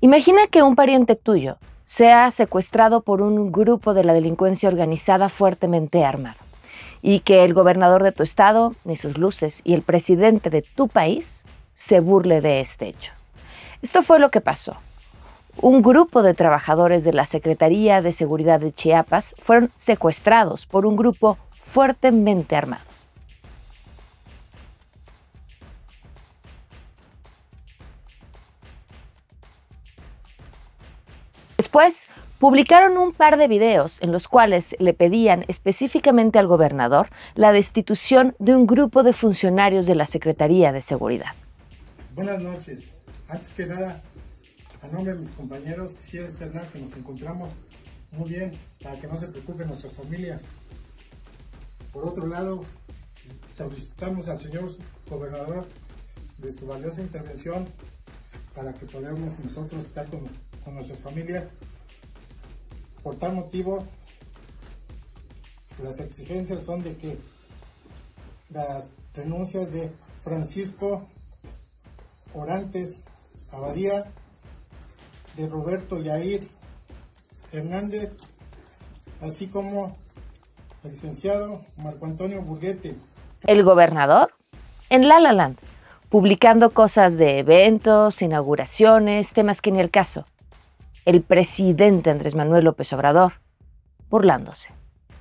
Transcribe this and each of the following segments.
Imagina que un pariente tuyo sea secuestrado por un grupo de la delincuencia organizada fuertemente armado y que el gobernador de tu estado, ni sus luces, y el presidente de tu país se burle de este hecho. Esto fue lo que pasó. Un grupo de trabajadores de la Secretaría de Seguridad de Chiapas fueron secuestrados por un grupo fuertemente armado. Después, publicaron un par de videos en los cuales le pedían específicamente al gobernador la destitución de un grupo de funcionarios de la Secretaría de Seguridad. Buenas noches. Antes que nada, a nombre de mis compañeros, quisiera externar que nos encontramos muy bien para que no se preocupen nuestras familias. Por otro lado, solicitamos al señor gobernador de su valiosa intervención para que podamos nosotros estar con nuestras familias. Por tal motivo, las exigencias son de que las denuncias de Francisco Orantes Abadía, de Roberto Yair Hernández, así como el licenciado Marco Antonio Burguete. El gobernador en La La publicando cosas de eventos, inauguraciones, temas que ni el caso el presidente Andrés Manuel López Obrador, burlándose.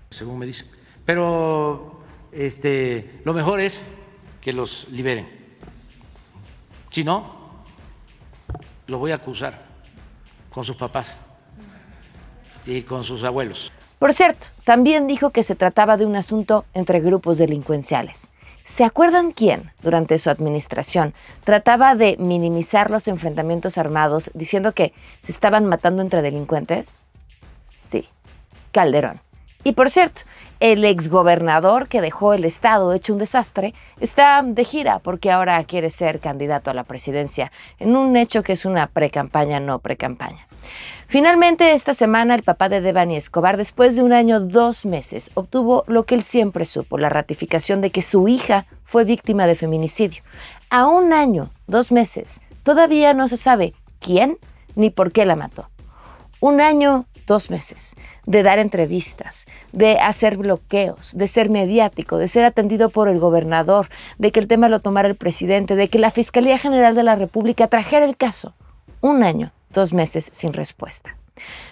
Según me dicen. Pero este, lo mejor es que los liberen. Si no, lo voy a acusar con sus papás y con sus abuelos. Por cierto, también dijo que se trataba de un asunto entre grupos delincuenciales. ¿Se acuerdan quién, durante su administración, trataba de minimizar los enfrentamientos armados diciendo que se estaban matando entre delincuentes? Sí, Calderón. Y por cierto, el exgobernador que dejó el Estado hecho un desastre está de gira porque ahora quiere ser candidato a la presidencia, en un hecho que es una precampaña, no precampaña. Finalmente, esta semana, el papá de Devani Escobar, después de un año, dos meses, obtuvo lo que él siempre supo, la ratificación de que su hija fue víctima de feminicidio. A un año, dos meses, todavía no se sabe quién ni por qué la mató. Un año dos meses, de dar entrevistas, de hacer bloqueos, de ser mediático, de ser atendido por el gobernador, de que el tema lo tomara el presidente, de que la Fiscalía General de la República trajera el caso. Un año, dos meses sin respuesta.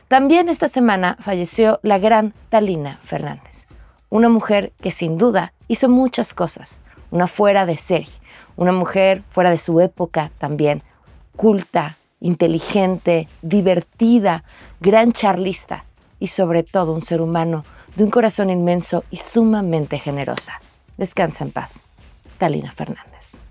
También esta semana falleció la gran Talina Fernández, una mujer que sin duda hizo muchas cosas, una fuera de serie, una mujer fuera de su época también, culta, inteligente, divertida, gran charlista y sobre todo un ser humano de un corazón inmenso y sumamente generosa. Descansa en paz. Talina Fernández.